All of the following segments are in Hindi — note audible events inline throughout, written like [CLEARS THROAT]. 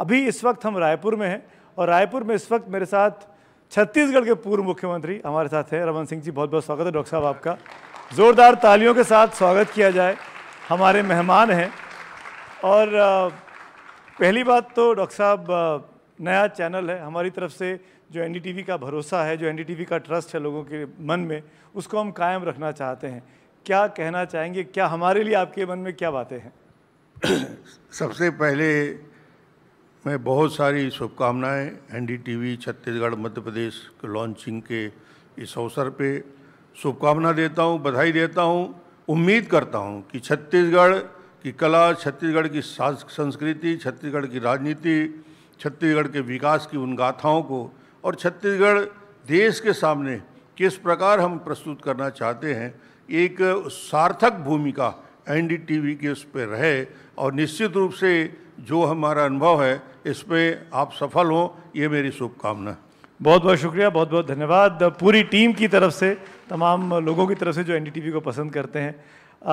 अभी इस वक्त हम रायपुर में हैं और रायपुर में इस वक्त मेरे साथ छत्तीसगढ़ के पूर्व मुख्यमंत्री हमारे साथ हैं रमन सिंह जी बहुत बहुत स्वागत है डॉक्टर साहब आपका ज़ोरदार तालियों के साथ स्वागत किया जाए हमारे मेहमान हैं और पहली बात तो डॉक्टर साहब नया चैनल है हमारी तरफ से जो एन का भरोसा है जो एन का ट्रस्ट है लोगों के मन में उसको हम कायम रखना चाहते हैं क्या कहना चाहेंगे क्या हमारे लिए आपके मन में क्या बातें हैं सबसे पहले मैं बहुत सारी शुभकामनाएं एनडीटीवी छत्तीसगढ़ मध्य प्रदेश के लॉन्चिंग के इस अवसर पे शुभकामना देता हूं बधाई देता हूं उम्मीद करता हूं कि छत्तीसगढ़ की कला छत्तीसगढ़ की संस्कृति छत्तीसगढ़ की राजनीति छत्तीसगढ़ के विकास की उन गाथाओं को और छत्तीसगढ़ देश के सामने किस प्रकार हम प्रस्तुत करना चाहते हैं एक सार्थक भूमिका एनडीटीवी के उस पर रहे और निश्चित रूप से जो हमारा अनुभव है इसमें आप सफल हों ये मेरी शुभकामना बहुत बहुत शुक्रिया बहुत बहुत धन्यवाद पूरी टीम की तरफ से तमाम लोगों की तरफ से जो एन को पसंद करते हैं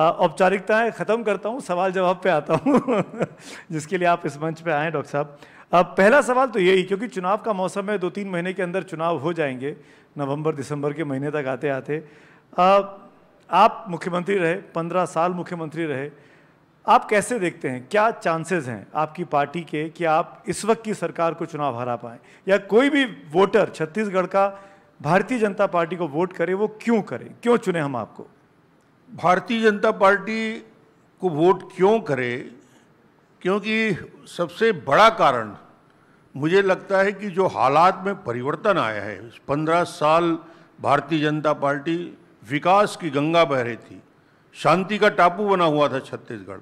औपचारिकताएँ ख़त्म करता हूँ सवाल जवाब पे आता हूँ [LAUGHS] जिसके लिए आप इस मंच पे आए डॉक्टर साहब अब पहला सवाल तो यही क्योंकि चुनाव का मौसम है दो तीन महीने के अंदर चुनाव हो जाएंगे नवंबर दिसंबर के महीने तक आते आते आप मुख्यमंत्री रहे पंद्रह साल मुख्यमंत्री रहे आप कैसे देखते हैं क्या चांसेस हैं आपकी पार्टी के कि आप इस वक्त की सरकार को चुनाव हरा पाए या कोई भी वोटर छत्तीसगढ़ का भारतीय जनता पार्टी को वोट करे वो क्यों करे क्यों चुने हम आपको भारतीय जनता पार्टी को वोट क्यों करे क्योंकि सबसे बड़ा कारण मुझे लगता है कि जो हालात में परिवर्तन आया है पंद्रह साल भारतीय जनता पार्टी विकास की गंगा बह रही थी शांति का टापू बना हुआ था छत्तीसगढ़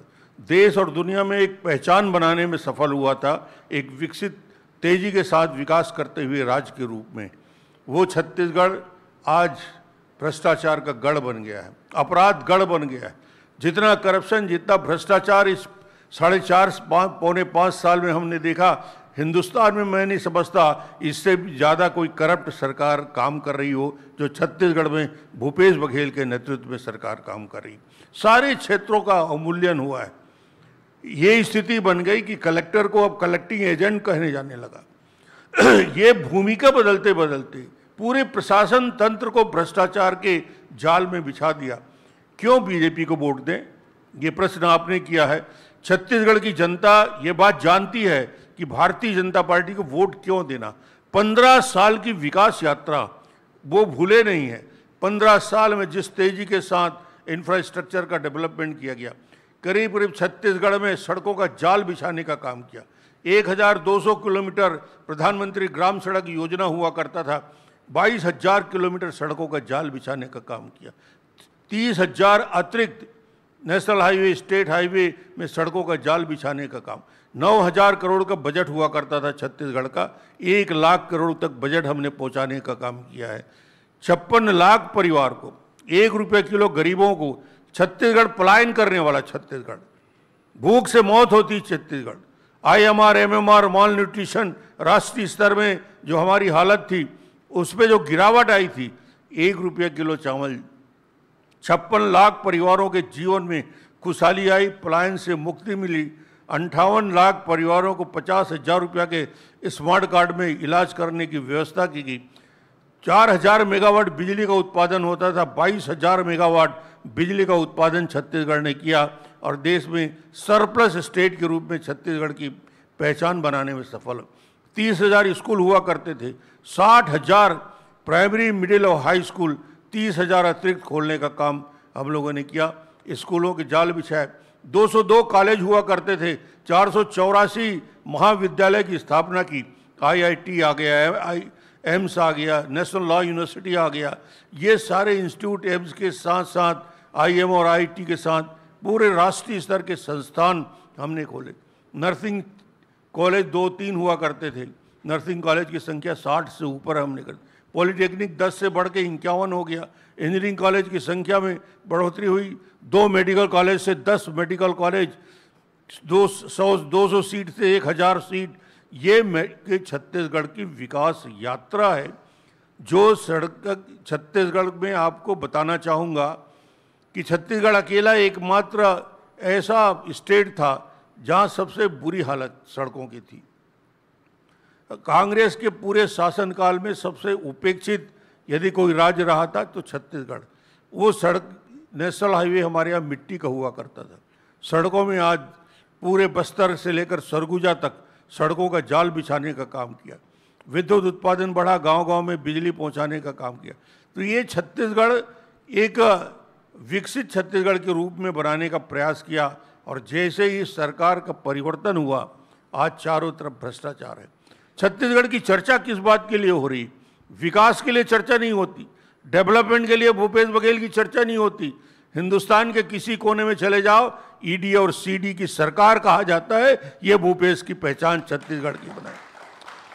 देश और दुनिया में एक पहचान बनाने में सफल हुआ था एक विकसित तेजी के साथ विकास करते हुए राज्य के रूप में वो छत्तीसगढ़ आज भ्रष्टाचार का गढ़ बन गया है अपराध गढ़ बन गया है जितना करप्शन जितना भ्रष्टाचार इस साढ़े चार पौने पाँच साल में हमने देखा हिंदुस्तान में मैं नहीं समझता इससे भी ज़्यादा कोई करप्ट सरकार काम कर रही हो जो छत्तीसगढ़ में भूपेश बघेल के नेतृत्व में सरकार काम कर रही सारे क्षेत्रों का अवमूल्यन हुआ है ये स्थिति बन गई कि कलेक्टर को अब कलेक्टिंग एजेंट कहने जाने लगा [CLEARS THROAT] ये भूमिका बदलते बदलते पूरे प्रशासन तंत्र को भ्रष्टाचार के जाल में बिछा दिया क्यों बीजेपी को वोट दें ये प्रश्न आपने किया है छत्तीसगढ़ की जनता ये बात जानती है कि भारतीय जनता पार्टी को वोट क्यों देना पंद्रह साल की विकास यात्रा वो भूले नहीं है पंद्रह साल में जिस तेजी के साथ इंफ्रास्ट्रक्चर का डेवलपमेंट किया गया करीब करीब छत्तीसगढ़ में सड़कों का जाल बिछाने का काम किया 1200 किलोमीटर प्रधानमंत्री ग्राम सड़क योजना हुआ करता था 22000 किलोमीटर सड़कों का जाल बिछाने का काम किया 30000 अतिरिक्त नेशनल हाईवे स्टेट हाईवे में सड़कों का जाल बिछाने का काम नौ हजार करोड़ का बजट हुआ करता था छत्तीसगढ़ का एक लाख करोड़ तक बजट हमने पहुंचाने का काम किया है छप्पन लाख परिवार को एक रुपये किलो गरीबों को छत्तीसगढ़ पलायन करने वाला छत्तीसगढ़ भूख से मौत होती Chhattisgarh I M R M M R malnutrition राष्ट्रीय स्तर में जो हमारी हालत थी उसमें जो गिरावट आई थी एक रुपये किलो चावल छप्पन लाख परिवारों के जीवन में खुशहाली आई पलायन से मुक्ति मिली अंठावन लाख परिवारों को पचास हजार रुपया के स्मार्ट कार्ड में इलाज करने की व्यवस्था की गई चार हजार मेगावाट बिजली का उत्पादन होता था बाईस हजार मेगावाट बिजली का उत्पादन छत्तीसगढ़ ने किया और देश में सरप्लस स्टेट के रूप में छत्तीसगढ़ की पहचान बनाने में सफल तीस हजार स्कूल हुआ करते थे साठ हजार प्राइमरी मिडिल और हाई स्कूल तीस हजार अतिरिक्त खोलने का काम हम लोगों ने किया स्कूलों के जाल बिछाए 202 कॉलेज हुआ करते थे चार महाविद्यालय की स्थापना की आईआईटी आ गया आई एम्स आ गया नेशनल लॉ यूनिवर्सिटी आ गया ये सारे इंस्टीट्यूट एम्स के साथ साथ आईएम और आईटी के साथ पूरे राष्ट्रीय स्तर के संस्थान हमने खोले नर्सिंग कॉलेज दो तीन हुआ करते थे नर्सिंग कॉलेज की संख्या साठ से ऊपर हमने कर पॉलिटेक्निक दस से बढ़ के इक्यावन हो गया इंजीनियरिंग कॉलेज की संख्या में बढ़ोतरी हुई दो मेडिकल कॉलेज से दस मेडिकल कॉलेज दो सौ दो सौ सीट से एक हज़ार सीट ये छत्तीसगढ़ की विकास यात्रा है जो सड़क छत्तीसगढ़ में आपको बताना चाहूँगा कि छत्तीसगढ़ अकेला एकमात्र ऐसा स्टेट था जहाँ सबसे बुरी हालत सड़कों की थी कांग्रेस के पूरे शासनकाल में सबसे उपेक्षित यदि कोई राज्य रहा था तो छत्तीसगढ़ वो सड़क नेशनल हाईवे हमारे यहाँ मिट्टी का हुआ करता था सड़कों में आज पूरे बस्तर से लेकर सरगुजा तक सड़कों का जाल बिछाने का काम किया विद्युत उत्पादन बढ़ा गांव-गांव में बिजली पहुंचाने का काम किया तो ये छत्तीसगढ़ एक विकसित छत्तीसगढ़ के रूप में बनाने का प्रयास किया और जैसे ही सरकार का परिवर्तन हुआ आज चारों तरफ भ्रष्टाचार है छत्तीसगढ़ की चर्चा किस बात के लिए हो रही विकास के लिए चर्चा नहीं होती डेवलपमेंट के लिए भूपेश बघेल की चर्चा नहीं होती हिंदुस्तान के किसी कोने में चले जाओ ईडी e और सीडी की सरकार कहा जाता है ये भूपेश की पहचान छत्तीसगढ़ की बनाई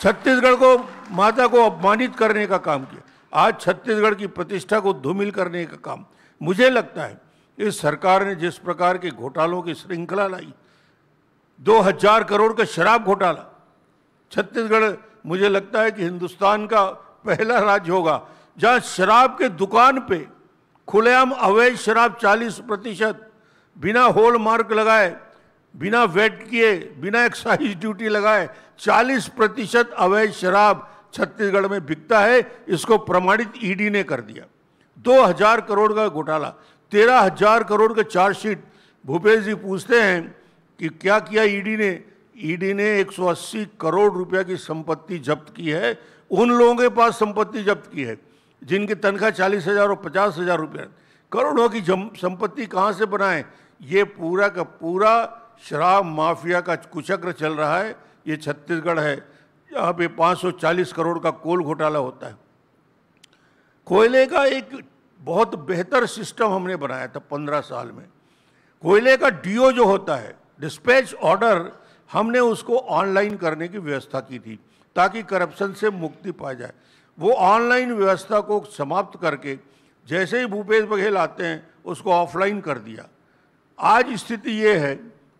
छत्तीसगढ़ को माता को अपमानित करने का काम किया आज छत्तीसगढ़ की प्रतिष्ठा को धूमिल करने का काम मुझे लगता है इस सरकार ने जिस प्रकार के घोटालों की श्रृंखला लाई 2000 करोड़ का शराब घोटाला छत्तीसगढ़ मुझे लगता है कि हिंदुस्तान का पहला राज्य होगा जहां शराब के दुकान पे खुलेआम अवैध शराब 40 प्रतिशत बिना होल मार्क लगाए बिना वेट किए बिना एक्साइज ड्यूटी लगाए 40 प्रतिशत अवैध शराब छत्तीसगढ़ में बिकता है इसको प्रमाणित ईडी e ने कर दिया 2000 करोड़ का घोटाला तेरह हजार करोड़ का चार्जशीट भूपेश जी पूछते हैं कि क्या किया ईडी e ने ईडी e ने 180 करोड़ रुपया की संपत्ति जब्त की है उन लोगों के पास संपत्ति जब्त की है जिनकी तनख्वाह चालीस हज़ार और पचास हज़ार रुपये करोड़ों की संपत्ति कहाँ से बनाएं ये पूरा का पूरा शराब माफिया का कुचक्र चल रहा है ये छत्तीसगढ़ है यहाँ पे 540 करोड़ का कोल घोटाला होता है कोयले का एक बहुत बेहतर सिस्टम हमने बनाया था पंद्रह साल में कोयले का डीओ जो होता है डिस्पैच ऑर्डर हमने उसको ऑनलाइन करने की व्यवस्था की थी ताकि करप्शन से मुक्ति पाई जाए वो ऑनलाइन व्यवस्था को समाप्त करके जैसे ही भूपेश बघेल आते हैं उसको ऑफलाइन कर दिया आज स्थिति ये है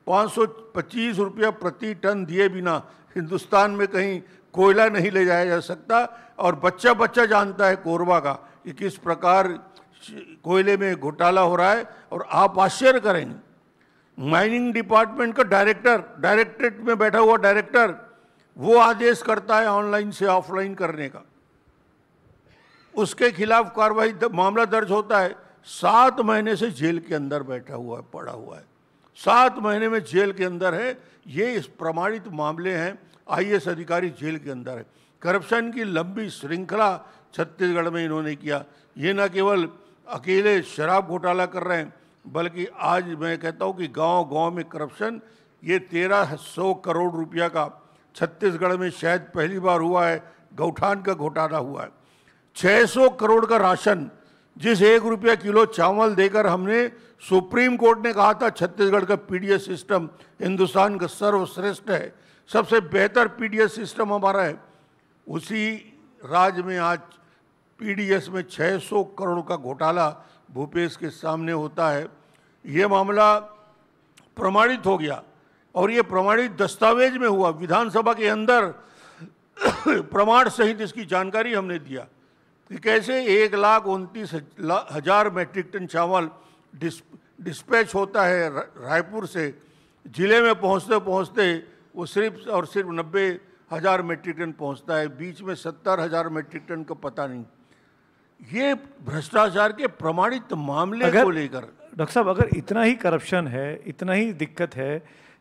पाँच सौ पच्चीस रुपया प्रति टन दिए बिना हिंदुस्तान में कहीं कोयला नहीं ले जाया जा सकता और बच्चा बच्चा जानता है कोरबा का कि किस प्रकार कोयले में घोटाला हो रहा है और आप आश्चर्य करेंगे माइनिंग डिपार्टमेंट का डायरेक्टर डायरेक्टरेट में बैठा हुआ डायरेक्टर वो आदेश करता है ऑनलाइन से ऑफलाइन करने का उसके खिलाफ कार्रवाई मामला दर्ज होता है सात महीने से जेल के अंदर बैठा हुआ है पड़ा हुआ है सात महीने में जेल के अंदर है ये इस प्रमाणित मामले हैं आई अधिकारी जेल के अंदर है करप्शन की लंबी श्रृंखला छत्तीसगढ़ में इन्होंने किया ये न केवल अकेले शराब घोटाला कर रहे हैं बल्कि आज मैं कहता हूँ कि गांव गांव में करप्शन ये तेरह सौ करोड़ रुपया का छत्तीसगढ़ में शायद पहली बार हुआ है गौठान का घोटाला हुआ है 600 करोड़ का राशन जिस एक रुपया किलो चावल देकर हमने सुप्रीम कोर्ट ने कहा था छत्तीसगढ़ का पीडीएस सिस्टम हिंदुस्तान का सर्वश्रेष्ठ है सबसे बेहतर पीडीएस सिस्टम हमारा है उसी राज्य में आज पीडीएस में 600 करोड़ का घोटाला भूपेश के सामने होता है ये मामला प्रमाणित हो गया और ये प्रमाणित दस्तावेज में हुआ विधानसभा के अंदर [COUGHS] प्रमाण सहित इसकी जानकारी हमने दिया कि कैसे एक लाख उनतीस हजार मेट्रिक टन चावल डिस्पैच होता है रायपुर से ज़िले में पहुंचते पहुंचते वो सिर्फ और सिर्फ नब्बे हज़ार मेट्रिक टन पहुंचता है बीच में सत्तर हज़ार मेट्रिक टन का पता नहीं ये भ्रष्टाचार के प्रमाणित मामले अगर, को लेकर डॉक्टर साहब अगर इतना ही करप्शन है इतना ही दिक्कत है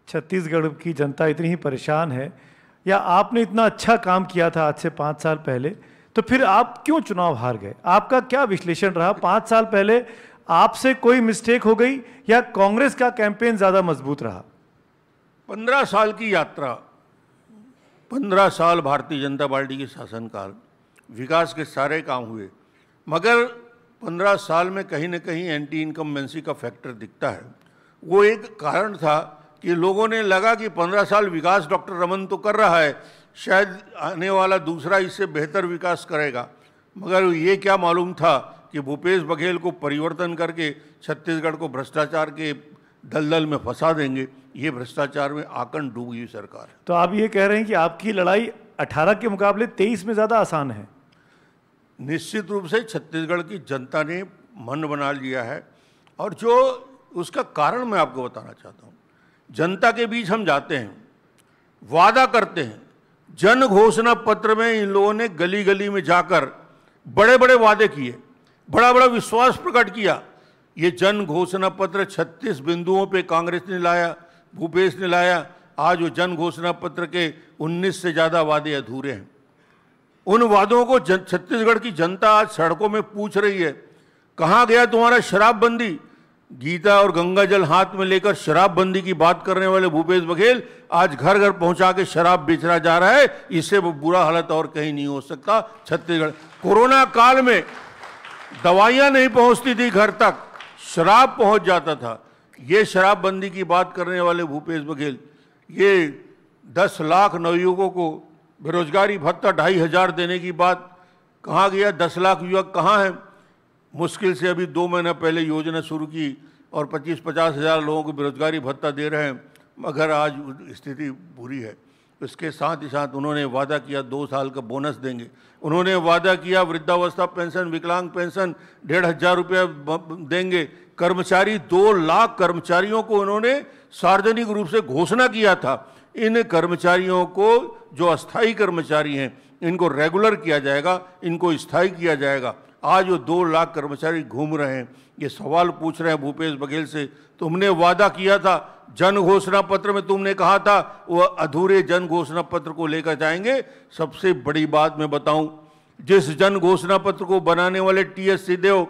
छत्तीसगढ़ की जनता इतनी ही परेशान है या आपने इतना अच्छा काम किया था आज से पाँच साल पहले तो फिर आप क्यों चुनाव हार गए आपका क्या विश्लेषण रहा पांच साल पहले आपसे कोई मिस्टेक हो गई या कांग्रेस का कैंपेन ज़्यादा मजबूत रहा पंद्रह साल की यात्रा पंद्रह साल भारतीय जनता पार्टी के शासनकाल विकास के सारे काम हुए मगर पंद्रह साल में कहीं ना कहीं एंटी इनकम्बेंसी का फैक्टर दिखता है वो एक कारण था कि लोगों ने लगा कि पंद्रह साल विकास डॉक्टर रमन तो कर रहा है शायद आने वाला दूसरा इससे बेहतर विकास करेगा मगर ये क्या मालूम था कि भूपेश बघेल को परिवर्तन करके छत्तीसगढ़ को भ्रष्टाचार के दलदल में फंसा देंगे ये भ्रष्टाचार में आकन डूब गई सरकार तो आप ये कह रहे हैं कि आपकी लड़ाई 18 के मुकाबले 23 में ज़्यादा आसान है निश्चित रूप से छत्तीसगढ़ की जनता ने मन बना लिया है और जो उसका कारण मैं आपको बताना चाहता हूँ जनता के बीच हम जाते हैं वादा करते हैं जन घोषणा पत्र में इन लोगों ने गली गली में जाकर बड़े बड़े वादे किए बड़ा बड़ा विश्वास प्रकट किया ये जन घोषणा पत्र 36 बिंदुओं पे कांग्रेस ने लाया भूपेश ने लाया आज वो जन घोषणा पत्र के 19 से ज़्यादा वादे अधूरे हैं उन वादों को जन छत्तीसगढ़ की जनता आज सड़कों में पूछ रही है कहाँ गया तुम्हारा शराबबंदी गीता और गंगा जल हाथ में लेकर शराबबंदी की बात करने वाले भूपेश बघेल आज घर घर पहुंचा के शराब बेचना जा रहा है इससे वो बुरा हालत और कहीं नहीं हो सकता छत्तीसगढ़ कोरोना काल में दवाइयां नहीं पहुंचती थी घर तक शराब पहुंच जाता था ये शराबबंदी की बात करने वाले भूपेश बघेल ये दस लाख नवयुवकों को बेरोजगारी भत्ता ढाई हजार देने की बात कहाँ गया दस लाख युवक कहाँ हैं मुश्किल से अभी दो महीना पहले योजना शुरू की और पच्चीस पचास हज़ार लोगों को बेरोजगारी भत्ता दे रहे हैं मगर आज स्थिति बुरी है इसके साथ ही साथ उन्होंने वादा किया दो साल का बोनस देंगे उन्होंने वादा किया वृद्धावस्था पेंशन विकलांग पेंशन डेढ़ हज़ार रुपये देंगे कर्मचारी दो लाख कर्मचारियों को उन्होंने सार्वजनिक रूप से घोषणा किया था इन कर्मचारियों को जो अस्थाई कर्मचारी हैं इनको रेगुलर किया जाएगा इनको स्थायी किया जाएगा आज वो दो लाख कर्मचारी घूम रहे हैं ये सवाल पूछ रहे हैं भूपेश बघेल से तुमने वादा किया था जन घोषणा पत्र में तुमने कहा था वह अधूरे जन घोषणा पत्र को लेकर जाएंगे सबसे बड़ी बात मैं बताऊं जिस जन घोषणा पत्र को बनाने वाले टी एस सिद्धेव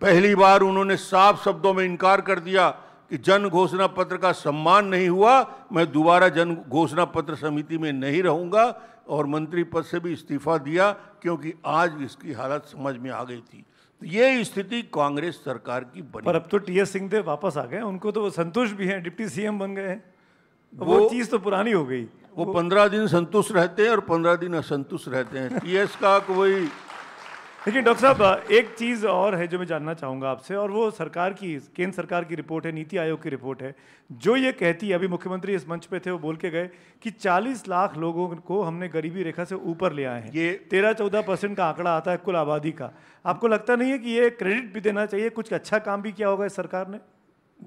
पहली बार उन्होंने साफ शब्दों में इनकार कर दिया कि जन घोषणा पत्र का सम्मान नहीं हुआ मैं दोबारा जन घोषणा पत्र समिति में नहीं रहूंगा और मंत्री पद से भी इस्तीफा दिया क्योंकि आज इसकी हालत समझ में आ गई थी तो ये स्थिति कांग्रेस सरकार की बनी पर अब तो टी एस सिंहदेव वापस आ गए उनको तो संतुष्ट भी हैं डिप्टी सीएम बन गए हैं वो, वो चीज़ तो पुरानी हो गई वो पंद्रह दिन संतुष्ट रहते हैं और पंद्रह दिन असंतुष्ट रहते हैं [LAUGHS] टी एस का कोई लेकिन डॉक्टर साहब एक चीज़ और है जो मैं जानना चाहूँगा आपसे और वो सरकार की केंद्र सरकार की रिपोर्ट है नीति आयोग की रिपोर्ट है जो ये कहती है अभी मुख्यमंत्री इस मंच पे थे वो बोल के गए कि 40 लाख लोगों को हमने गरीबी रेखा से ऊपर ले आए हैं ये तेरह चौदह परसेंट का आंकड़ा आता है कुल आबादी का आपको लगता नहीं है कि ये क्रेडिट भी देना चाहिए कुछ अच्छा काम भी किया होगा इस सरकार ने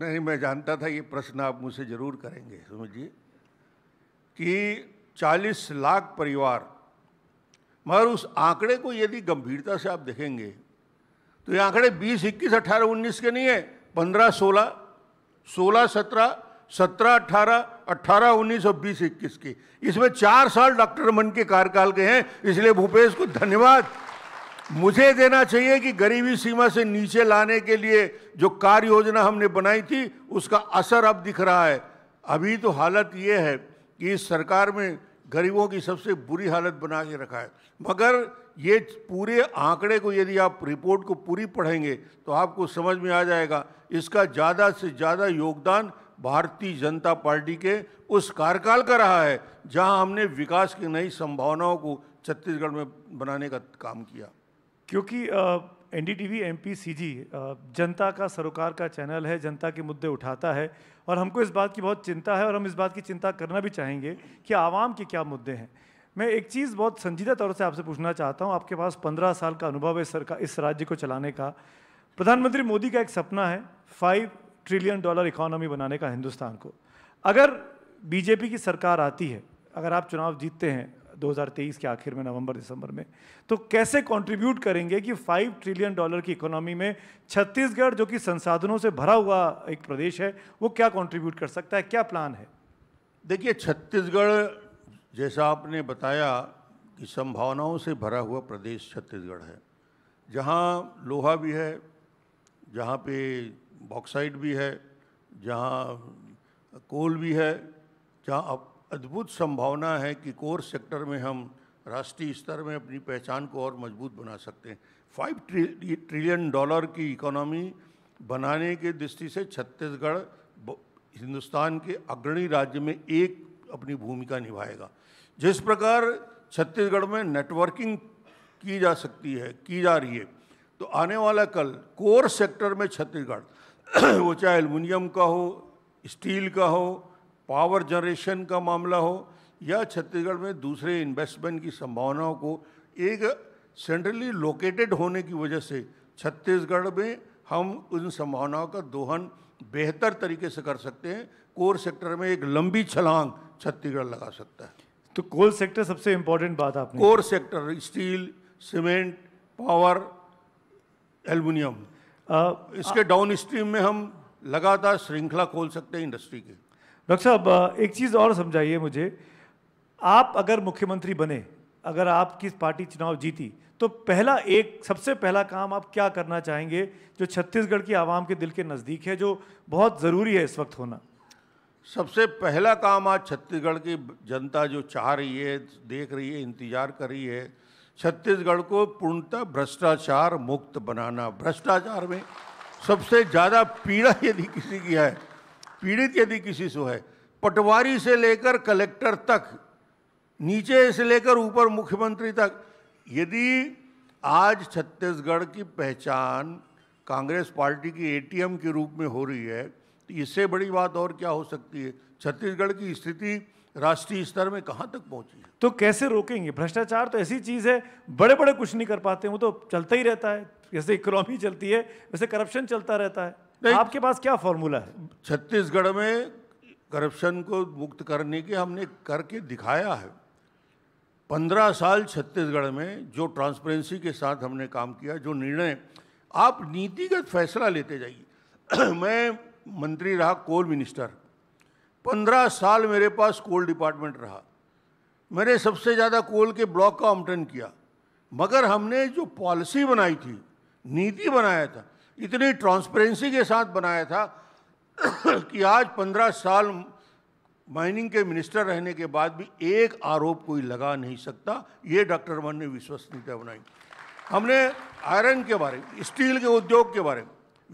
नहीं मैं जानता था ये प्रश्न आप मुझसे ज़रूर करेंगे समझिए कि चालीस लाख परिवार मगर उस आंकड़े को यदि गंभीरता से आप देखेंगे तो ये आंकड़े 20, 21, 18, 19 के नहीं है 15, 16, 16, 17, 17, 18, 18, 19 और 20, 21 की इसमें चार साल डॉक्टर मन के कार्यकाल के हैं इसलिए भूपेश को धन्यवाद मुझे देना चाहिए कि गरीबी सीमा से नीचे लाने के लिए जो कार्य योजना हमने बनाई थी उसका असर अब दिख रहा है अभी तो हालत ये है कि इस सरकार में गरीबों की सबसे बुरी हालत बना के रखा है मगर ये पूरे आंकड़े को यदि आप रिपोर्ट को पूरी पढ़ेंगे तो आपको समझ में आ जाएगा इसका ज़्यादा से ज़्यादा योगदान भारतीय जनता पार्टी के उस कार्यकाल का रहा है जहां हमने विकास की नई संभावनाओं को छत्तीसगढ़ में बनाने का काम किया क्योंकि एन डी टी वी जनता का सरोकार का चैनल है जनता के मुद्दे उठाता है और हमको इस बात की बहुत चिंता है और हम इस बात की चिंता करना भी चाहेंगे कि आवाम के क्या मुद्दे हैं मैं एक चीज़ बहुत संजीदा तौर से आपसे पूछना चाहता हूँ आपके पास पंद्रह साल का अनुभव है सरकार इस राज्य को चलाने का प्रधानमंत्री मोदी का एक सपना है फाइव ट्रिलियन डॉलर इकोनॉमी बनाने का हिंदुस्तान को अगर बीजेपी की सरकार आती है अगर आप चुनाव जीतते हैं 2023 के आखिर में नवंबर दिसंबर में तो कैसे कंट्रीब्यूट करेंगे कि 5 ट्रिलियन डॉलर की इकोनॉमी में छत्तीसगढ़ जो कि संसाधनों से भरा हुआ एक प्रदेश है वो क्या कंट्रीब्यूट कर सकता है क्या प्लान है देखिए छत्तीसगढ़ जैसा आपने बताया कि संभावनाओं से भरा हुआ प्रदेश छत्तीसगढ़ है जहाँ लोहा भी है जहाँ पे बॉक्साइड भी है जहाँ कोल भी है जहाँ अद्भुत संभावना है कि कोर सेक्टर में हम राष्ट्रीय स्तर में अपनी पहचान को और मजबूत बना सकते हैं फाइव ट्रिलियन डॉलर की इकोनॉमी बनाने के दृष्टि से छत्तीसगढ़ हिंदुस्तान के अग्रणी राज्य में एक अपनी भूमिका निभाएगा जिस प्रकार छत्तीसगढ़ में नेटवर्किंग की जा सकती है की जा रही है तो आने वाला कल कोर सेक्टर में छत्तीसगढ़ [CLEARS THROAT] वो चाहे एल्यूमिनियम का हो स्टील का हो पावर जनरेशन का मामला हो या छत्तीसगढ़ में दूसरे इन्वेस्टमेंट की संभावनाओं को एक सेंट्रली लोकेटेड होने की वजह से छत्तीसगढ़ में हम उन संभावनाओं का दोहन बेहतर तरीके से कर सकते हैं कोर सेक्टर में एक लंबी छलांग छत्तीसगढ़ लगा सकता है तो कोल सेक्टर सबसे इम्पोर्टेंट बात आपने core sector steel cement power aluminium इसके डाउन स्ट्रीम में हम लगातार श्रृंखला खोल सकते हैं इंडस्ट्री की डॉक्टर साहब एक चीज़ और समझाइए मुझे आप अगर मुख्यमंत्री बने अगर आपकी पार्टी चुनाव जीती तो पहला एक सबसे पहला काम आप क्या करना चाहेंगे जो छत्तीसगढ़ की आवाम के दिल के नज़दीक है जो बहुत ज़रूरी है इस वक्त होना सबसे पहला काम आज छत्तीसगढ़ की जनता जो चाह रही है देख रही है इंतजार कर रही है छत्तीसगढ़ को पूर्णतः भ्रष्टाचार मुक्त बनाना भ्रष्टाचार में सबसे ज़्यादा पीड़ा यदि किसी की है पीड़ित यदि किसी से है पटवारी से लेकर कलेक्टर तक नीचे से लेकर ऊपर मुख्यमंत्री तक यदि आज छत्तीसगढ़ की पहचान कांग्रेस पार्टी की एटीएम के रूप में हो रही है तो इससे बड़ी बात और क्या हो सकती है छत्तीसगढ़ की स्थिति राष्ट्रीय स्तर में कहाँ तक पहुँची है तो कैसे रोकेंगे भ्रष्टाचार तो ऐसी चीज़ है बड़े बड़े कुछ नहीं कर पाते वो तो चलता ही रहता है जैसे इकोनॉमी चलती है वैसे करप्शन चलता रहता है आपके पास क्या फॉर्मूला है छत्तीसगढ़ में करप्शन को मुक्त करने के हमने करके दिखाया है पंद्रह साल छत्तीसगढ़ में जो ट्रांसपेरेंसी के साथ हमने काम किया जो निर्णय आप नीतिगत फैसला लेते जाइए [CLEARS THROAT] मैं मंत्री रहा कोल मिनिस्टर पंद्रह साल मेरे पास कोल डिपार्टमेंट रहा मैंने सबसे ज़्यादा कोल के ब्लॉक का आमटन किया मगर हमने जो पॉलिसी बनाई थी नीति बनाया था इतनी ट्रांसपेरेंसी के साथ बनाया था [COUGHS] कि आज पंद्रह साल माइनिंग के मिनिस्टर रहने के बाद भी एक आरोप कोई लगा नहीं सकता ये डॉक्टर रमन ने विश्वसनीयता बनाई हमने आयरन के बारे में स्टील के उद्योग के बारे में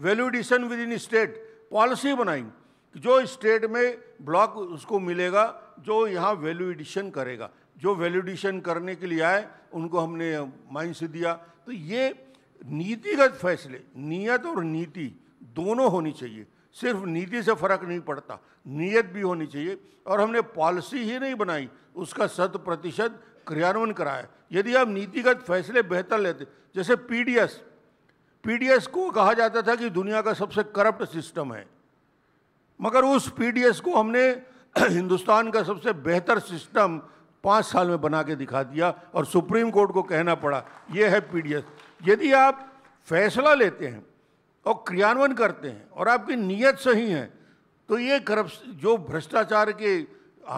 value addition within state policy बनाई कि जो स्टेट में ब्लॉक उसको मिलेगा जो यहाँ वैल्यू एडिशन करेगा जो वैल्यूडिशन करने के लिए आए उनको हमने माइंस दिया तो ये नीतिगत फैसले नियत और नीति दोनों होनी चाहिए सिर्फ नीति से फर्क नहीं पड़ता नीयत भी होनी चाहिए और हमने पॉलिसी ही नहीं बनाई उसका शत प्रतिशत क्रियान्वयन कराया यदि आप नीतिगत फैसले बेहतर लेते जैसे पीडीएस पीडीएस को कहा जाता था कि दुनिया का सबसे करप्ट सिस्टम है मगर उस पीडीएस को हमने [CLEARS THROAT] हिंदुस्तान का सबसे बेहतर सिस्टम पाँच साल में बना के दिखा दिया और सुप्रीम कोर्ट को कहना पड़ा ये है पीडीएस यदि आप फैसला लेते हैं और क्रियान्वयन करते हैं और आपकी नीयत सही है तो ये करप्श जो भ्रष्टाचार के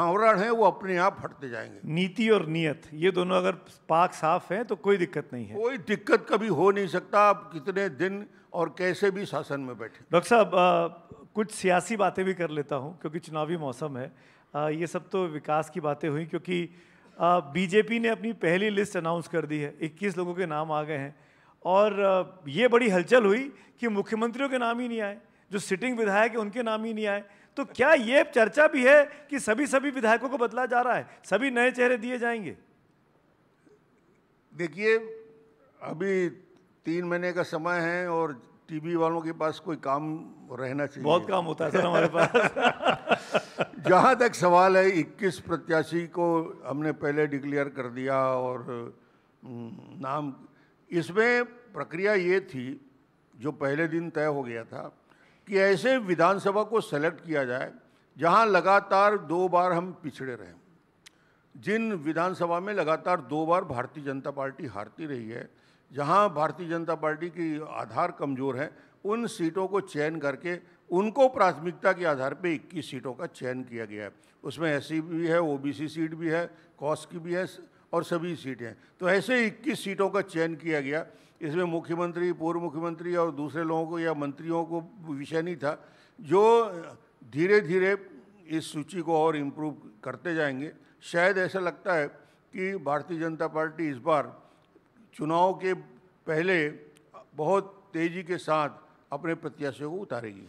आवरण है वो अपने आप हटते जाएंगे नीति और नियत ये दोनों अगर पाक साफ है तो कोई दिक्कत नहीं है कोई दिक्कत कभी हो नहीं सकता आप कितने दिन और कैसे भी शासन में बैठे डॉक्टर साहब कुछ सियासी बातें भी कर लेता हूँ क्योंकि चुनावी मौसम है आ, ये सब तो विकास की बातें हुई क्योंकि बीजेपी ने अपनी पहली लिस्ट अनाउंस कर दी है इक्कीस लोगों के नाम आ गए हैं और ये बड़ी हलचल हुई कि मुख्यमंत्रियों के नाम ही नहीं आए जो सिटिंग विधायक है उनके नाम ही नहीं आए तो क्या ये चर्चा भी है कि सभी सभी विधायकों को बदला जा रहा है सभी नए चेहरे दिए जाएंगे देखिए अभी तीन महीने का समय है और टीवी वालों के पास कोई काम रहना चाहिए बहुत काम होता है सर हमारे पास [LAUGHS] जहाँ तक सवाल है 21 प्रत्याशी को हमने पहले डिक्लेयर कर दिया और नाम इसमें प्रक्रिया ये थी जो पहले दिन तय हो गया था कि ऐसे विधानसभा को सेलेक्ट किया जाए जहां लगातार दो बार हम पिछड़े रहे जिन विधानसभा में लगातार दो बार भारतीय जनता पार्टी हारती रही है जहां भारतीय जनता पार्टी की आधार कमज़ोर है उन सीटों को चयन करके उनको प्राथमिकता के आधार पे 21 सीटों का चयन किया गया है उसमें एस e भी है ओबीसी सीट भी है कॉस की भी है और सभी सीटें तो ऐसे 21 सीटों का चयन किया गया इसमें मुख्यमंत्री पूर्व मुख्यमंत्री और दूसरे लोगों को या मंत्रियों को विषय नहीं था जो धीरे धीरे इस सूची को और इम्प्रूव करते जाएंगे शायद ऐसा लगता है कि भारतीय जनता पार्टी इस बार चुनाव के पहले बहुत तेज़ी के साथ अपने प्रत्याशियों को उतारेगी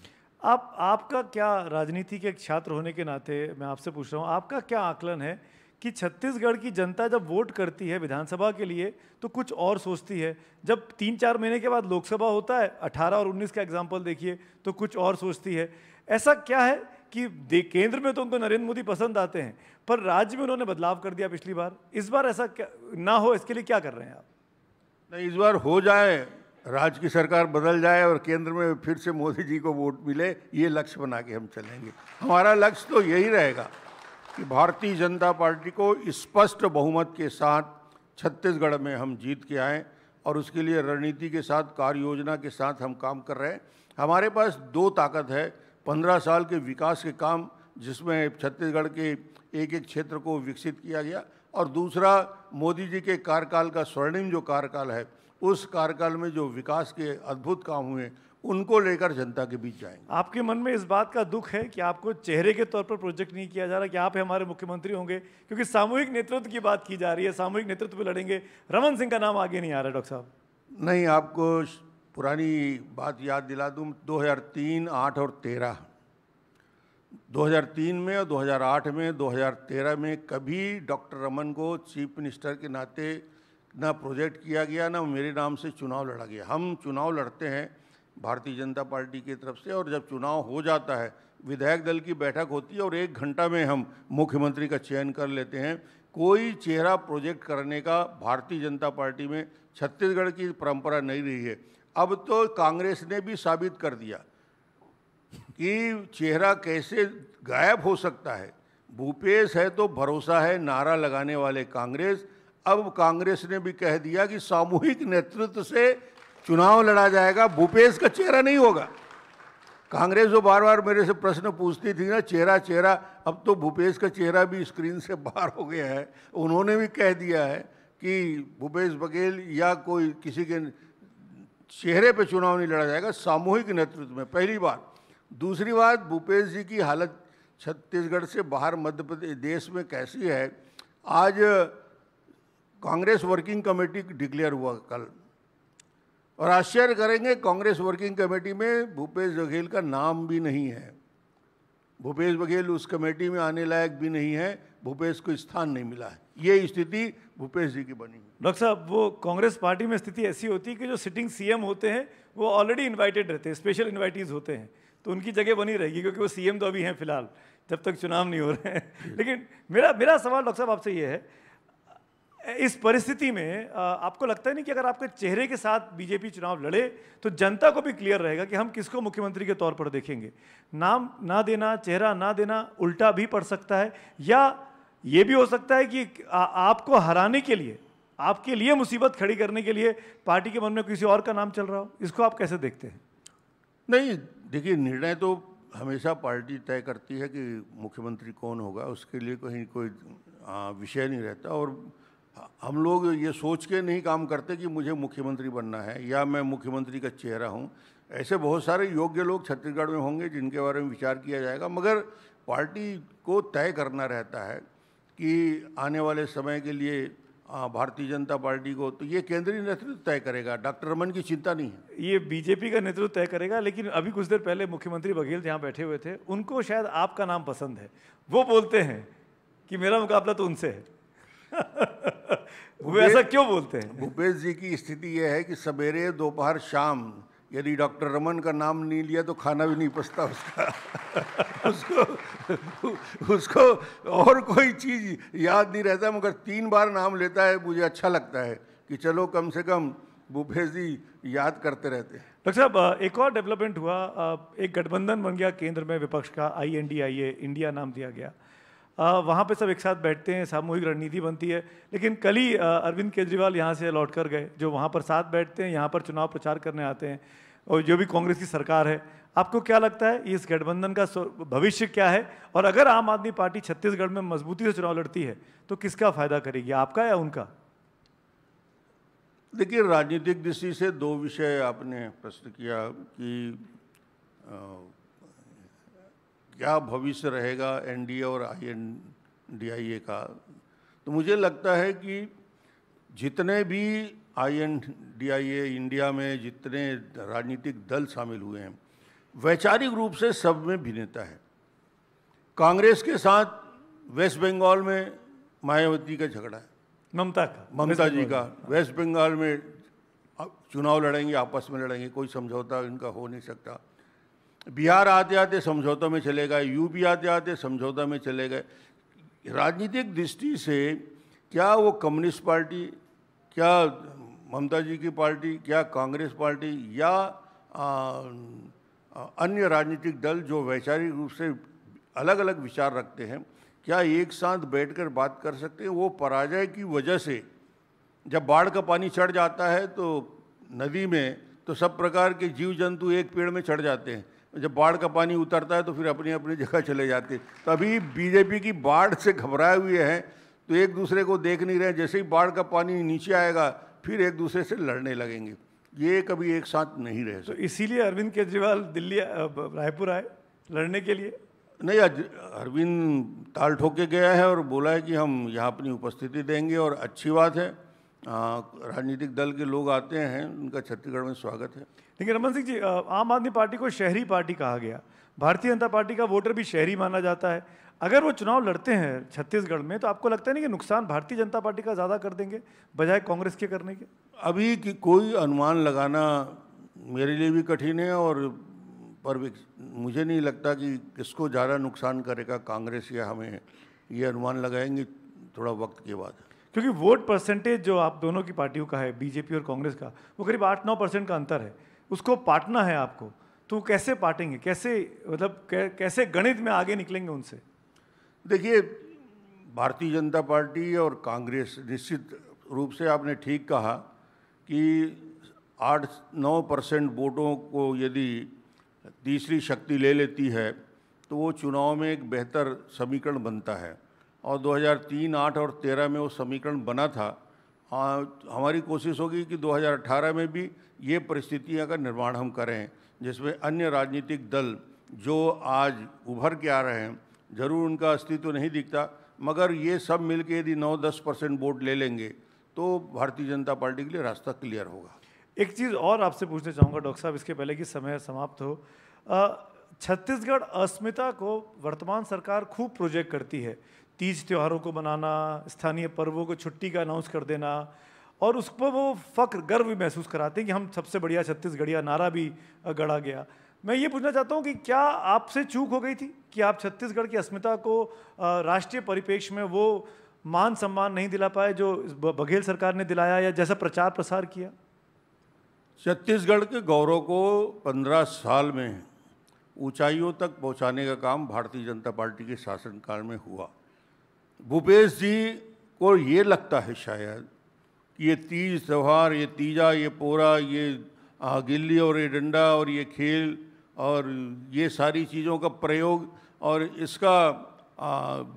आप आपका क्या राजनीति के एक छात्र होने के नाते मैं आपसे पूछ रहा हूँ आपका क्या आकलन है कि छत्तीसगढ़ की जनता जब वोट करती है विधानसभा के लिए तो कुछ और सोचती है जब तीन चार महीने के बाद लोकसभा होता है 18 और 19 का एग्जाम्पल देखिए तो कुछ और सोचती है ऐसा क्या है कि केंद्र में तो उनको नरेंद्र मोदी पसंद आते हैं पर राज्य में उन्होंने बदलाव कर दिया पिछली बार इस बार ऐसा क्या ना हो इसके लिए क्या कर रहे हैं आप नहीं इस बार हो जाए राज्य की सरकार बदल जाए और केंद्र में फिर से मोदी जी को वोट मिले ये लक्ष्य बना के हम चलेंगे हमारा लक्ष्य तो यही रहेगा कि भारतीय जनता पार्टी को स्पष्ट बहुमत के साथ छत्तीसगढ़ में हम जीत के आएँ और उसके लिए रणनीति के साथ कार्य योजना के साथ हम काम कर रहे हैं हमारे पास दो ताकत है पंद्रह साल के विकास के काम जिसमें छत्तीसगढ़ के एक एक क्षेत्र को विकसित किया गया और दूसरा मोदी जी के कार्यकाल का स्वर्णिम जो कार्यकाल है उस कार्यकाल में जो विकास के अद्भुत काम हुए उनको लेकर जनता के बीच जाएंगे आपके मन में इस बात का दुख है कि आपको चेहरे के तौर पर प्रोजेक्ट नहीं किया जा रहा कि आप हमारे मुख्यमंत्री होंगे क्योंकि सामूहिक नेतृत्व की बात की जा रही है सामूहिक नेतृत्व पर लड़ेंगे रमन सिंह का नाम आगे नहीं आ रहा डॉक्टर साहब नहीं आपको पुरानी बात याद दिला दूँ दो हज़ार तीन आठ और तेरह 2003 में और 2008 में 2013 में कभी डॉक्टर रमन को चीफ मिनिस्टर के नाते ना प्रोजेक्ट किया गया ना मेरे नाम से चुनाव लड़ा गया हम चुनाव लड़ते हैं भारतीय जनता पार्टी की तरफ से और जब चुनाव हो जाता है विधायक दल की बैठक होती है और एक घंटा में हम मुख्यमंत्री का चयन कर लेते हैं कोई चेहरा प्रोजेक्ट करने का भारतीय जनता पार्टी में छत्तीसगढ़ की परंपरा नहीं रही है अब तो कांग्रेस ने भी साबित कर दिया कि चेहरा कैसे गायब हो सकता है भूपेश है तो भरोसा है नारा लगाने वाले कांग्रेस अब कांग्रेस ने भी कह दिया कि सामूहिक नेतृत्व से चुनाव लड़ा जाएगा भूपेश का चेहरा नहीं होगा कांग्रेस जो बार बार मेरे से प्रश्न पूछती थी ना चेहरा चेहरा अब तो भूपेश का चेहरा भी स्क्रीन से बाहर हो गया है उन्होंने भी कह दिया है कि भूपेश बघेल या कोई किसी के चेहरे पे चुनाव नहीं लड़ा जाएगा सामूहिक नेतृत्व में पहली बार दूसरी बात भूपेश जी की हालत छत्तीसगढ़ से बाहर मध्य प्रदेश में कैसी है आज कांग्रेस वर्किंग कमेटी डिक्लेयर हुआ कल और आश्चर्य करेंगे कांग्रेस वर्किंग कमेटी में भूपेश बघेल का नाम भी नहीं है भूपेश बघेल उस कमेटी में आने लायक भी नहीं है भूपेश को स्थान नहीं मिला है ये स्थिति भूपेश जी की बनी डॉक्टर साहब वो कांग्रेस पार्टी में स्थिति ऐसी होती है कि जो सिटिंग सीएम होते हैं वो ऑलरेडी इन्वाइटेड रहते हैं स्पेशल इन्वाइटीज़ होते हैं तो उनकी जगह बनी रहेगी क्योंकि वो सीएम तो अभी हैं फिलहाल जब तक चुनाव नहीं हो रहे हैं [LAUGHS] लेकिन मेरा मेरा सवाल डॉक्टर साहब आपसे ये है इस परिस्थिति में आपको लगता है नहीं कि अगर आपके चेहरे के साथ बीजेपी चुनाव लड़े तो जनता को भी क्लियर रहेगा कि हम किसको मुख्यमंत्री के तौर पर देखेंगे नाम ना देना चेहरा ना देना उल्टा भी पड़ सकता है या ये भी हो सकता है कि आपको हराने के लिए आपके लिए मुसीबत खड़ी करने के लिए पार्टी के मन में किसी और का नाम चल रहा हो इसको आप कैसे देखते हैं नहीं देखिए निर्णय तो हमेशा पार्टी तय करती है कि मुख्यमंत्री कौन होगा उसके लिए कहीं कोई विषय नहीं रहता और हम लोग ये सोच के नहीं काम करते कि मुझे मुख्यमंत्री बनना है या मैं मुख्यमंत्री का चेहरा हूँ ऐसे बहुत सारे योग्य लोग छत्तीसगढ़ में होंगे जिनके बारे में विचार किया जाएगा मगर पार्टी को तय करना रहता है कि आने वाले समय के लिए भारतीय जनता पार्टी को तो ये केंद्रीय नेतृत्व तय करेगा डॉक्टर रमन की चिंता नहीं है ये बीजेपी का नेतृत्व तय करेगा लेकिन अभी कुछ देर पहले मुख्यमंत्री बघेल जहाँ बैठे हुए थे उनको शायद आपका नाम पसंद है वो बोलते हैं कि मेरा मुकाबला तो उनसे है [LAUGHS] [LAUGHS] ऐसा क्यों बोलते हैं भूपेश जी की स्थिति यह है कि सवेरे दोपहर शाम यदि डॉक्टर रमन का नाम नहीं लिया तो खाना भी नहीं पसता उसका [LAUGHS] उसको उसको और कोई चीज़ याद नहीं रहता मगर तीन बार नाम लेता है मुझे अच्छा लगता है कि चलो कम से कम भूपेश जी याद करते रहते हैं डॉक्टर साहब एक और डेवलपमेंट हुआ एक गठबंधन बन गया केंद्र में विपक्ष का I N D I A India नाम दिया गया वहाँ पे सब एक साथ बैठते हैं सामूहिक रणनीति बनती है लेकिन कल ही अरविंद केजरीवाल यहाँ से लौट कर गए जो वहाँ पर साथ बैठते हैं यहाँ पर चुनाव प्रचार करने आते हैं और जो भी कांग्रेस की सरकार है आपको क्या लगता है इस गठबंधन का भविष्य क्या है और अगर आम आदमी पार्टी छत्तीसगढ़ में मजबूती से चुनाव लड़ती है तो किसका फायदा करेगी आपका या उनका देखिए राजनीतिक दृष्टि से दो विषय आपने प्रश्न किया कि क्या भविष्य रहेगा एनडीए और आईएनडीआईए का तो मुझे लगता है कि जितने भी आईएनडीआईए इंडिया में जितने राजनीतिक दल शामिल हुए हैं वैचारिक रूप से सब में भिन्नता है कांग्रेस के साथ वेस्ट बंगाल में मायावती का झगड़ा है ममता का ममता जी का हाँ। वेस्ट बंगाल में चुनाव लड़ेंगे आपस में लड़ेंगे कोई समझौता इनका हो नहीं सकता बिहार आते आते समझौता में चले गए यूपी आते आते समझौता में चले गए राजनीतिक दृष्टि से क्या वो कम्युनिस्ट पार्टी क्या ममता जी की पार्टी क्या कांग्रेस पार्टी या आ, अन्य राजनीतिक दल जो वैचारिक रूप से अलग अलग विचार रखते हैं क्या एक साथ बैठकर बात कर सकते हैं वो पराजय की वजह से जब बाढ़ का पानी चढ़ जाता है तो नदी में तो सब प्रकार के जीव जंतु एक पेड़ में चढ़ जाते हैं जब बाढ़ का पानी उतरता है तो फिर अपनी अपनी जगह चले जाते तो अभी बीजेपी की बाढ़ से घबराए हुए हैं तो एक दूसरे को देख नहीं रहे जैसे ही बाढ़ का पानी नीचे आएगा फिर एक दूसरे से लड़ने लगेंगे ये कभी एक साथ नहीं रहे तो इसीलिए अरविंद केजरीवाल दिल्ली रायपुर आए लड़ने के लिए नहीं आज अरविंद ताल ठोके गया है और बोला है कि हम यहाँ अपनी उपस्थिति देंगे और अच्छी बात है राजनीतिक दल के लोग आते हैं उनका छत्तीसगढ़ में स्वागत है लेकिन रमन सिंह जी आम आदमी पार्टी को शहरी पार्टी कहा गया भारतीय जनता पार्टी का वोटर भी शहरी माना जाता है अगर वो चुनाव लड़ते हैं छत्तीसगढ़ में तो आपको लगता है नहीं कि नुकसान भारतीय जनता पार्टी का ज़्यादा कर देंगे बजाय कांग्रेस के करने के अभी की कोई अनुमान लगाना मेरे लिए भी कठिन है और पर मुझे नहीं लगता कि किसको ज़्यादा नुकसान करेगा कांग्रेस या हमें ये अनुमान लगाएंगे थोड़ा वक्त के बाद क्योंकि वोट परसेंटेज जो आप दोनों की पार्टियों का है बीजेपी और कांग्रेस का वो करीब आठ नौ परसेंट का अंतर है उसको पाटना है आपको तो कैसे पाटेंगे कैसे मतलब कैसे गणित में आगे निकलेंगे उनसे देखिए भारतीय जनता पार्टी और कांग्रेस निश्चित रूप से आपने ठीक कहा कि आठ नौ परसेंट वोटों को यदि तीसरी शक्ति ले लेती है तो वो चुनाव में एक बेहतर समीकरण बनता है और 2003, 8 और 13 में वो समीकरण बना था आ, हमारी कोशिश होगी कि 2018 में भी ये परिस्थितियाँ का निर्माण हम करें जिसमें अन्य राजनीतिक दल जो आज उभर के आ रहे हैं ज़रूर उनका अस्तित्व नहीं दिखता मगर ये सब मिलके यदि 9-10 परसेंट वोट ले लेंगे तो भारतीय जनता पार्टी के लिए रास्ता क्लियर होगा एक चीज़ और आपसे पूछना चाहूँगा डॉक्टर साहब इसके पहले कि समय समाप्त हो छत्तीसगढ़ अस्मिता को वर्तमान सरकार खूब प्रोजेक्ट करती है तीज त्योहारों को मनाना स्थानीय पर्वों को छुट्टी का अनाउंस कर देना और उस पर वो फ़ख्र गर्व भी महसूस कराते हैं कि हम सबसे बढ़िया छत्तीसगढ़िया नारा भी गढ़ा गया मैं ये पूछना चाहता हूँ कि क्या आपसे चूक हो गई थी कि आप छत्तीसगढ़ की अस्मिता को राष्ट्रीय परिपेक्ष में वो मान सम्मान नहीं दिला पाए जो बघेल सरकार ने दिलाया या जैसा प्रचार प्रसार किया छत्तीसगढ़ के गौरव को पंद्रह साल में ऊंचाइयों तक पहुंचाने का काम भारतीय जनता पार्टी के शासनकाल में हुआ भूपेश जी को ये लगता है शायद ये तीज त्यौहार ये तीजा ये पोरा ये गिल्ली और ये डंडा और ये खेल और ये सारी चीज़ों का प्रयोग और इसका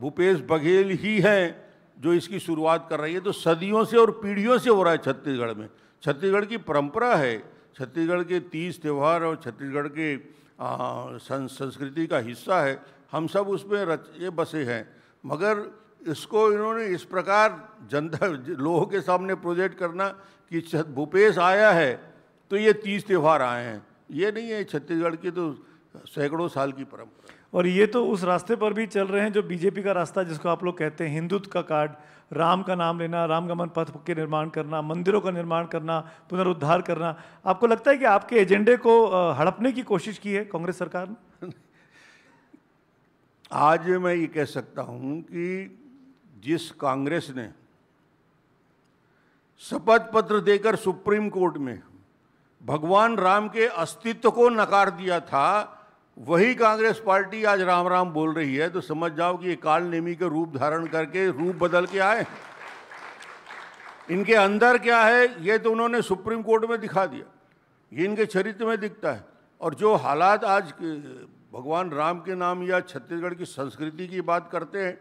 भूपेश बघेल ही है जो इसकी शुरुआत कर रही है तो सदियों से और पीढ़ियों से हो रहा है छत्तीसगढ़ में छत्तीसगढ़ की परंपरा है छत्तीसगढ़ के तीज त्यौहार और छत्तीसगढ़ के संस्कृति का हिस्सा है हम सब उसमें रच ये बसे हैं मगर इसको इन्होंने इस प्रकार जनता लोगों के सामने प्रोजेक्ट करना कि भूपेश आया है तो ये तीज त्यौहार आए हैं ये नहीं है छत्तीसगढ़ की तो सैकड़ों साल की परंपरा और ये तो उस रास्ते पर भी चल रहे हैं जो बीजेपी का रास्ता जिसको आप लोग कहते हैं हिंदुत्व का कार्ड राम का नाम लेना रामगमन पथ के निर्माण करना मंदिरों का निर्माण करना पुनरुद्धार करना आपको लगता है कि आपके एजेंडे को हड़पने की कोशिश की है कांग्रेस सरकार ने [LAUGHS] आज मैं ये कह सकता हूँ कि जिस कांग्रेस ने शपथ पत्र देकर सुप्रीम कोर्ट में भगवान राम के अस्तित्व को नकार दिया था वही कांग्रेस पार्टी आज राम राम बोल रही है तो समझ जाओ कि ये काल नेमी के रूप धारण करके रूप बदल के आए इनके अंदर क्या है ये तो उन्होंने सुप्रीम कोर्ट में दिखा दिया ये इनके चरित्र में दिखता है और जो हालात आज भगवान राम के नाम या छत्तीसगढ़ की संस्कृति की बात करते हैं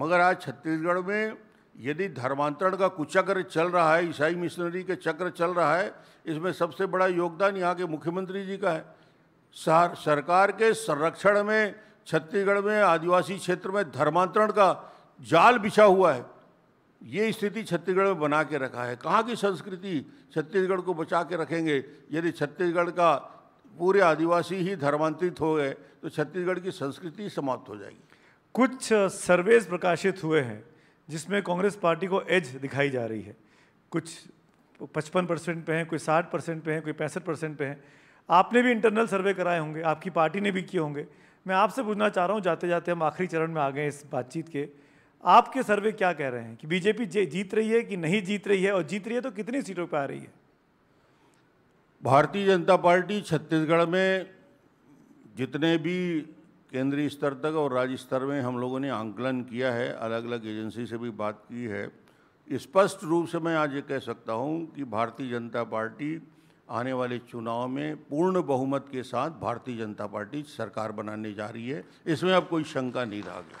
मगर आज छत्तीसगढ़ में यदि धर्मांतरण का कुचक्र चल रहा है ईसाई मिशनरी के चक्र चल रहा है इसमें सबसे बड़ा योगदान यहाँ के मुख्यमंत्री जी का है सार, सरकार के संरक्षण में छत्तीसगढ़ में आदिवासी क्षेत्र में धर्मांतरण का जाल बिछा हुआ है ये स्थिति छत्तीसगढ़ में बना के रखा है कहाँ की संस्कृति छत्तीसगढ़ को बचा के रखेंगे यदि छत्तीसगढ़ का पूरे आदिवासी ही धर्मांतरित हो गए तो छत्तीसगढ़ की संस्कृति समाप्त हो जाएगी कुछ सर्वेज प्रकाशित हुए हैं जिसमें कांग्रेस पार्टी को एज दिखाई जा रही है कुछ 55 परसेंट पे हैं कोई 60 परसेंट पे हैं कोई पैंसठ परसेंट पे हैं आपने भी इंटरनल सर्वे कराए होंगे आपकी पार्टी ने भी किए होंगे मैं आपसे पूछना चाह रहा हूँ जाते जाते हम आखिरी चरण में आ गए इस बातचीत के आपके सर्वे क्या कह रहे हैं कि बीजेपी जीत रही है कि नहीं जीत रही है और जीत रही है तो कितनी सीटों पर आ रही है भारतीय जनता पार्टी छत्तीसगढ़ में जितने भी केंद्रीय स्तर तक और राज्य स्तर में हम लोगों ने आंकलन किया है अलग अलग एजेंसी से भी बात की है स्पष्ट रूप से मैं आज ये कह सकता हूँ कि भारतीय जनता पार्टी आने वाले चुनाव में पूर्ण बहुमत के साथ भारतीय जनता पार्टी सरकार बनाने जा रही है इसमें अब कोई शंका नहीं रहा गया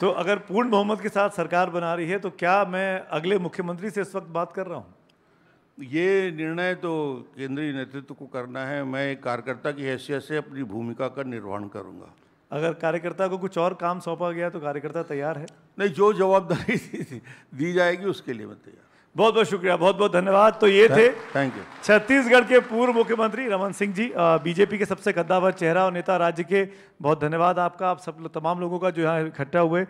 तो अगर पूर्ण बहुमत के साथ सरकार बना रही है तो क्या मैं अगले मुख्यमंत्री से इस वक्त बात कर रहा हूँ ये निर्णय तो केंद्रीय नेतृत्व को करना है मैं एक कार्यकर्ता की हैसियत से अपनी भूमिका का निर्वहन करूँगा अगर कार्यकर्ता को कुछ और काम सौंपा गया तो कार्यकर्ता तैयार है नहीं जो जवाबदारी [LAUGHS] दी जाएगी उसके लिए मैं तैयार बहुत बहुत शुक्रिया बहुत बहुत धन्यवाद तो ये थे थैंक यू छत्तीसगढ़ के पूर्व मुख्यमंत्री रमन सिंह जी बीजेपी के सबसे गद्दावर चेहरा और नेता राज्य के बहुत धन्यवाद आपका आप सब तमाम लोगों का जो यहाँ इकट्ठा हुए